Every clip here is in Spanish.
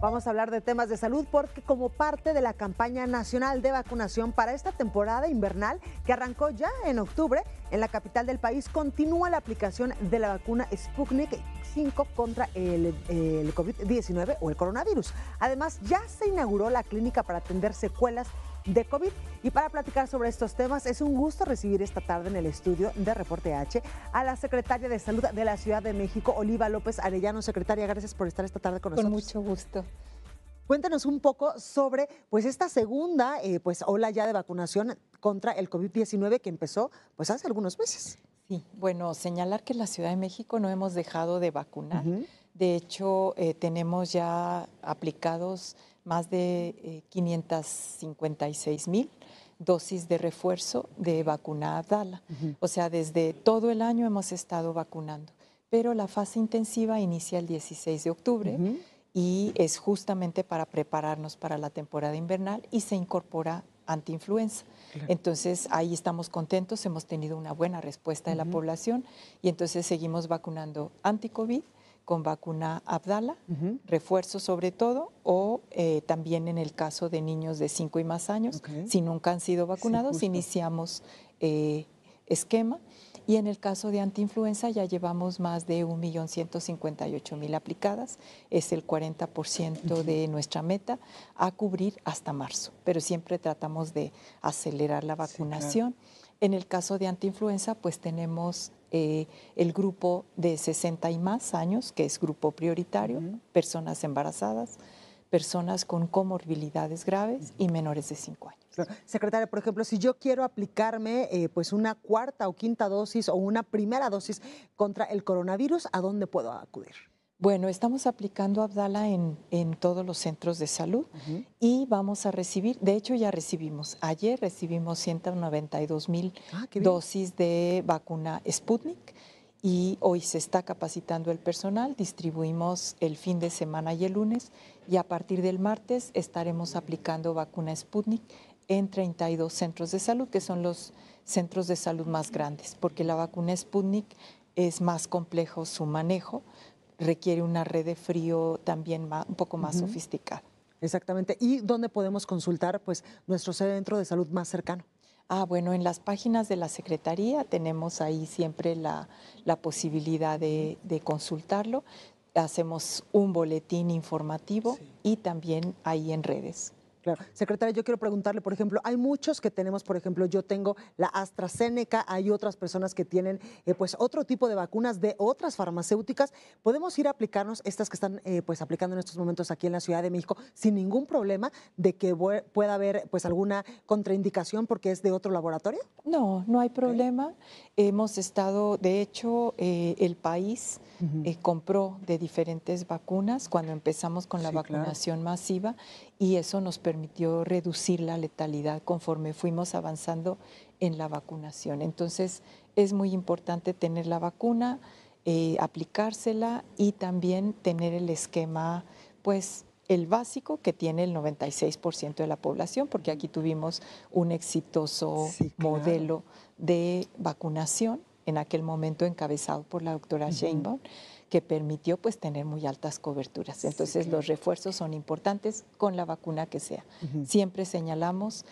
Vamos a hablar de temas de salud porque como parte de la campaña nacional de vacunación para esta temporada invernal que arrancó ya en octubre, en la capital del país continúa la aplicación de la vacuna Sputnik 5 contra el, el COVID-19 o el coronavirus. Además, ya se inauguró la clínica para atender secuelas de COVID. Y para platicar sobre estos temas, es un gusto recibir esta tarde en el estudio de Reporte H a la secretaria de Salud de la Ciudad de México, Oliva López Arellano. Secretaria, gracias por estar esta tarde con, nosotros. Con mucho gusto. Cuéntanos un poco sobre pues esta segunda eh, pues ola ya de vacunación contra el COVID-19 que empezó pues hace algunos meses. Sí, bueno, señalar que en la Ciudad de México no hemos dejado de vacunar. De hecho, eh, tenemos ya aplicados más de 556 eh, mil dosis de refuerzo de vacuna DALA. O sea, desde todo el año hemos estado vacunando, pero la fase intensiva inicia el 16 de octubre. Y es justamente para prepararnos para la temporada invernal y se incorpora antiinfluenza. influenza Entonces ahí estamos contentos, hemos tenido una buena respuesta de la población y entonces seguimos vacunando anti-COVID con vacuna Abdala, refuerzo sobre todo, o eh, también en el caso de niños de 5 y más años, si nunca han sido vacunados, iniciamos eh, esquema. Y en el caso de antiinfluenza ya llevamos más de 1.158.000 aplicadas, es el 40% de nuestra meta a cubrir hasta marzo, pero siempre tratamos de acelerar la vacunación. En el caso de antiinfluenza, pues tenemos eh, el grupo de 60 y más años, que es grupo prioritario, personas embarazadas, personas con comorbilidades graves y menores de 5 años. Secretaria, por ejemplo, si yo quiero aplicarme eh, pues, una cuarta o quinta dosis o una primera dosis contra el coronavirus, ¿a dónde puedo acudir? Bueno, estamos aplicando Abdala en, en todos los centros de salud y vamos a recibir, de hecho ya recibimos, ayer recibimos 192 mil ah, dosis de vacuna Sputnik y hoy se está capacitando el personal, distribuimos el fin de semana y el lunes y a partir del martes estaremos aplicando vacuna Sputnik en 32 centros de salud, que son los centros de salud más grandes, porque la vacuna Sputnik es más complejo su manejo requiere una red de frío también un poco más sofisticada. Exactamente. ¿Y dónde podemos consultar pues, nuestro centro de salud más cercano? Ah, bueno, en las páginas de la Secretaría tenemos ahí siempre la, posibilidad de, consultarlo. Hacemos un boletín informativo y también ahí en redes. Claro. Secretaria, yo quiero preguntarle, por ejemplo, hay muchos que tenemos, por ejemplo, yo tengo la AstraZeneca, hay otras personas que tienen eh, pues otro tipo de vacunas de otras farmacéuticas. ¿Podemos ir a aplicarnos estas que están eh, pues aplicando en estos momentos aquí en la Ciudad de México sin ningún problema de que pueda haber pues alguna contraindicación porque es de otro laboratorio? No, no hay problema. Hemos estado, de hecho, eh, el país compró de diferentes vacunas cuando empezamos con la vacunación masiva y eso nos permitió reducir la letalidad conforme fuimos avanzando en la vacunación. Entonces es muy importante tener la vacuna, eh, aplicársela y también tener el esquema, pues el básico que tiene el 96% de la población, porque aquí tuvimos un exitoso modelo de vacunación en aquel momento encabezado por la doctora Sheinbaum, que permitió pues tener muy altas coberturas. Entonces los refuerzos son importantes con la vacuna que sea. Siempre señalamos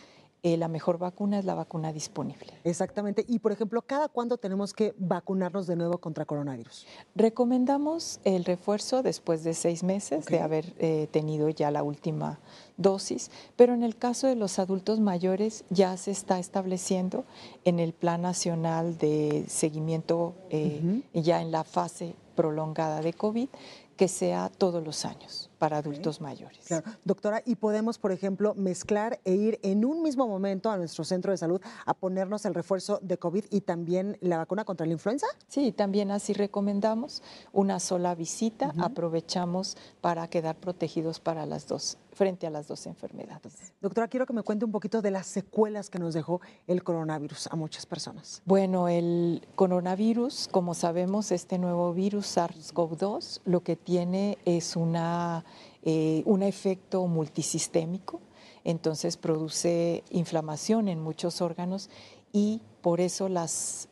eh, la mejor vacuna es la vacuna disponible. Exactamente. Y, por ejemplo, ¿cada cuándo tenemos que vacunarnos de nuevo contra coronavirus? Recomendamos el refuerzo después de seis meses de haber eh, tenido ya la última dosis, pero en el caso de los adultos mayores ya se está estableciendo en el Plan Nacional de Seguimiento, eh, ya en la fase prolongada de COVID, que sea todos los años para adultos mayores. Doctora, y podemos, por ejemplo, mezclar e ir en un mismo momento a nuestro centro de salud a ponernos el refuerzo de COVID y también la vacuna contra la influenza. Sí, también así recomendamos una sola visita, aprovechamos para quedar protegidos para las dos frente a las dos enfermedades. Doctora, quiero que me cuente un poquito de las secuelas que nos dejó el coronavirus a muchas personas. Bueno, el coronavirus, como sabemos, este nuevo virus SARS-CoV-2, lo que tiene es una eh, un efecto multisistémico, entonces produce inflamación en muchos órganos y por eso las,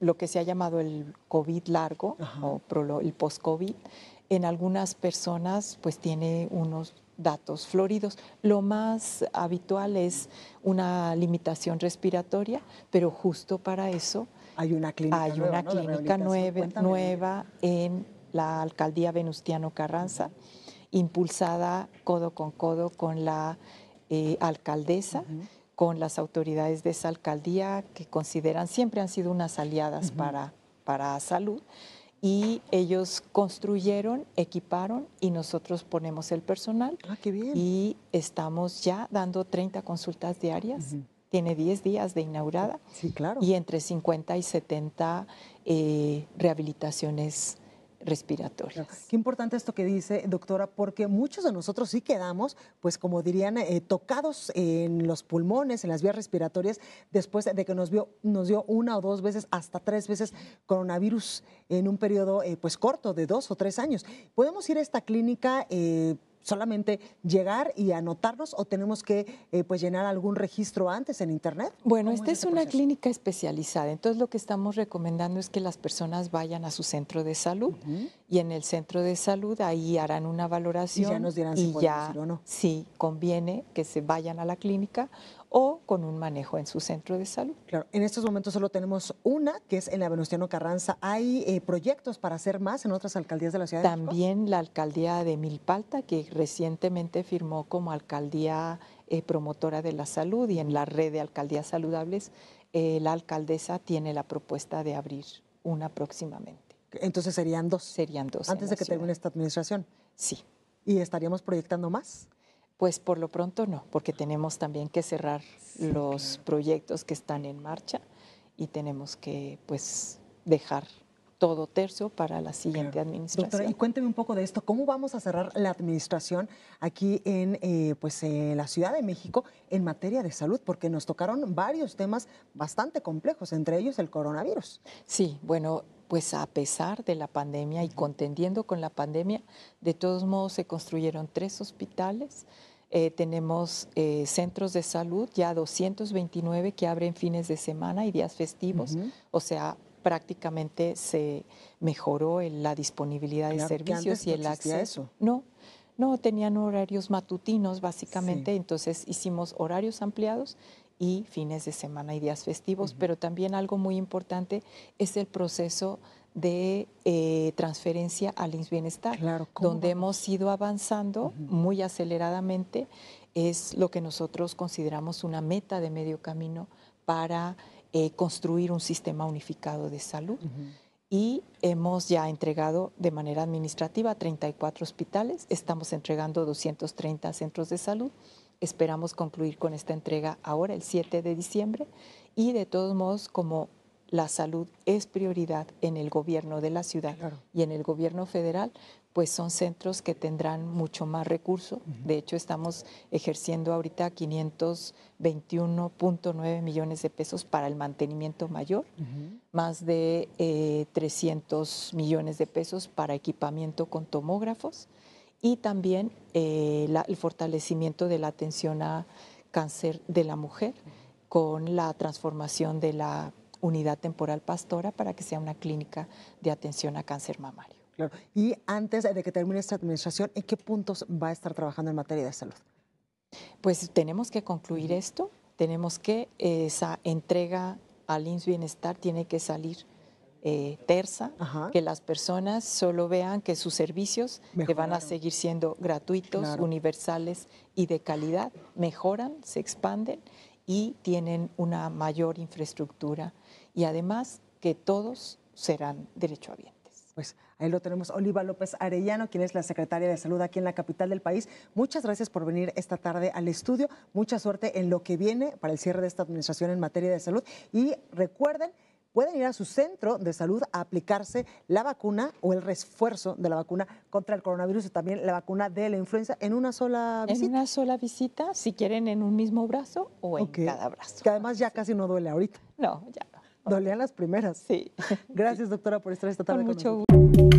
lo que se ha llamado el COVID largo o el post-COVID, en algunas personas pues tiene unos datos floridos. Lo más habitual es una limitación respiratoria, pero justo para eso hay una clínica, nueva, en la alcaldía Venustiano Carranza impulsada codo con codo con la eh, alcaldesa, con las autoridades de esa alcaldía que consideran siempre han sido unas aliadas para, para salud. Y ellos construyeron, equiparon y nosotros ponemos el personal. Ah, qué bien. Y estamos ya dando 30 consultas diarias. Tiene 10 días de inaugurada. Sí, claro. Y entre 50 y 70 eh, rehabilitaciones respiratorias. Qué importante esto que dice, doctora, porque muchos de nosotros sí quedamos, pues como dirían, eh, tocados en los pulmones, en las vías respiratorias, después de que nos, vio, nos dio una o dos veces, hasta tres veces coronavirus en un periodo eh, pues corto de dos o tres años. ¿Podemos ir a esta clínica? Eh, solamente llegar y anotarnos o tenemos que eh, pues llenar algún registro antes en internet? Bueno, esta es, una clínica especializada, entonces lo que estamos recomendando es que las personas vayan a su centro de salud y en el centro de salud ahí harán una valoración y ya nos dirán si conviene que se vayan a la clínica o con un manejo en su centro de salud. Claro, en estos momentos solo tenemos una, que es en la Venustiano Carranza. ¿Hay eh, proyectos para hacer más en otras alcaldías de la ciudad? También la alcaldía de Milpalta, que recientemente firmó como alcaldía eh, promotora de la salud y en la red de alcaldías saludables, eh, la alcaldesa tiene la propuesta de abrir una próximamente. Entonces serían dos. Serían dos. Antes de que termine esta administración. Sí. ¿Y estaríamos proyectando más? Pues por lo pronto no, porque tenemos también que cerrar los proyectos que están en marcha y tenemos que pues dejar todo tercio para la siguiente administración. Doctora, y cuénteme un poco de esto, ¿cómo vamos a cerrar la administración aquí en eh, pues, la Ciudad de México en materia de salud? Porque nos tocaron varios temas bastante complejos, entre ellos el coronavirus. Sí, bueno, pues a pesar de la pandemia y contendiendo con la pandemia, de todos modos se construyeron tres hospitales, eh, tenemos eh, centros de salud, ya 229 que abren fines de semana y días festivos, o sea, prácticamente se mejoró la disponibilidad de servicios y el acceso. Eso. No, no, tenían horarios matutinos básicamente, entonces hicimos horarios ampliados y fines de semana y días festivos, pero también algo muy importante es el proceso de eh, transferencia al bienestar, donde hemos ido avanzando muy aceleradamente, es lo que nosotros consideramos una meta de medio camino para eh, construir un sistema unificado de salud. Y hemos ya entregado de manera administrativa 34 hospitales, estamos entregando 230 centros de salud Esperamos concluir con esta entrega ahora, el 7 de diciembre, y de todos modos, como la salud es prioridad en el gobierno de la ciudad y en el gobierno federal, pues son centros que tendrán mucho más recurso. De hecho, estamos ejerciendo ahorita 521.9 millones de pesos para el mantenimiento mayor, más de 300 eh, millones de pesos para equipamiento con tomógrafos, y también eh, el fortalecimiento de la atención a cáncer de la mujer con la transformación de la unidad temporal pastora para que sea una clínica de atención a cáncer mamario. Y antes de que termine esta administración, ¿en qué puntos va a estar trabajando en materia de salud? Pues tenemos que concluir esto, tenemos que esa entrega al INS Bienestar tiene que salir eh, terza, que las personas solo vean que sus servicios, que van a seguir siendo gratuitos, universales y de calidad, mejoran, se expanden y tienen una mayor infraestructura. Y además que todos serán derechohabientes. Pues ahí lo tenemos, Oliva López Arellano, quien es la secretaria de Salud aquí en la capital del país. Muchas gracias por venir esta tarde al estudio. Mucha suerte en lo que viene para el cierre de esta administración en materia de salud. Y recuerden pueden ir a su centro de salud a aplicarse la vacuna o el refuerzo de la vacuna contra el coronavirus y también la vacuna de la influenza en una sola visita. En una sola visita, si quieren en un mismo brazo o en cada brazo. Que además ya casi no duele ahorita. No, ya no. Dolían las primeras. Sí. Gracias, doctora, por estar esta tarde con,